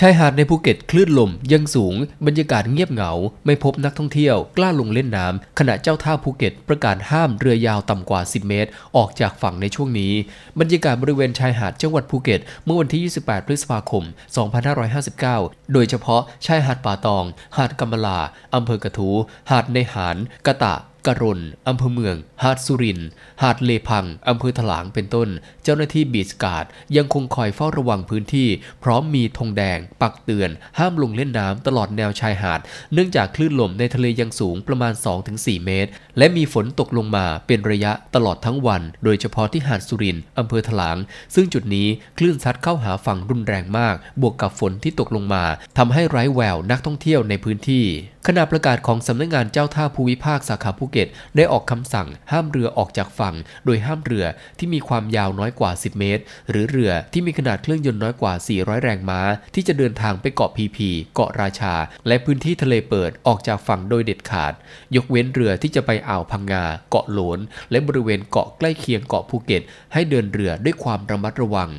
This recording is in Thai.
ชายหาดในภูเก็ตคลื่นลมยังสูงบรรยากาศเงียบเหงาไม่พบนักท่องเที่ยวกล้าลงเล่นน้ำ ขณะเจ้าท่าภูเก็ตประกาศห้ามเรือยาวต่ำกว่า 10 เมตร ออกจากฝั่งในช่วงนี้ บรรยากาศบริเวณชายหาดจังหวัดภูเก็ตเมื่อวันที่ 28พฤษภาคม 2559 โดยเฉพาะชายหาดป่าตอง หาดกำมะลา อำเภอกระทูหาดในหานกะตะกรนอำเภอเมือง หาดสุรินหาดเลพัง อำเภอถลางเป็นต้น เจ้าหน้าที่บีชการ์ดยังคงคอยเฝ้าระวังพื้นที่ พร้อมมีธงแดง ปักเตือน ห้ามลงเล่นน้ำตลอดแนวชายหาด เนื่องจากคลื่นลมในทะเลยังสูงประมาณ 2-4 เมตร และมีฝนตกลงมาเป็นระยะตลอดทั้งวัน โดยเฉพาะที่หาดสุรินอำเภอถลาง ซึ่งจุดนี้คลื่นซัดเข้าหาฝั่งรุนแรงมาก บวกกับฝนที่ตกลงมาทำให้ไร้แววนักท่องเที่ยวในพื้นที่ขณะประกาศของสำนักงงานเจ้าท่าภูมิภาคสาขาภูเก็ต ได้ออกคำสั่งห้ามเรือออกจากฝั่งโดยห้ามเรือที่มีความยาวน้อยกว่า 10 เมตร หรือเรือที่มีขนาดเครื่องยนต์น้อยกว่า 400 แรงม้าที่จะเดินทางไปเกาะพีพี เกาะราชา และพื้นที่ทะเลเปิดออกจากฝั่งโดยเด็ดขาด ยกเว้นเรือที่จะไปอ่าวพังงาเกาะโหลน และบริเวณเกาะใกล้เคียงเกาะภูเก็ต ให้เดินเรือด้วยความระมัดระวัง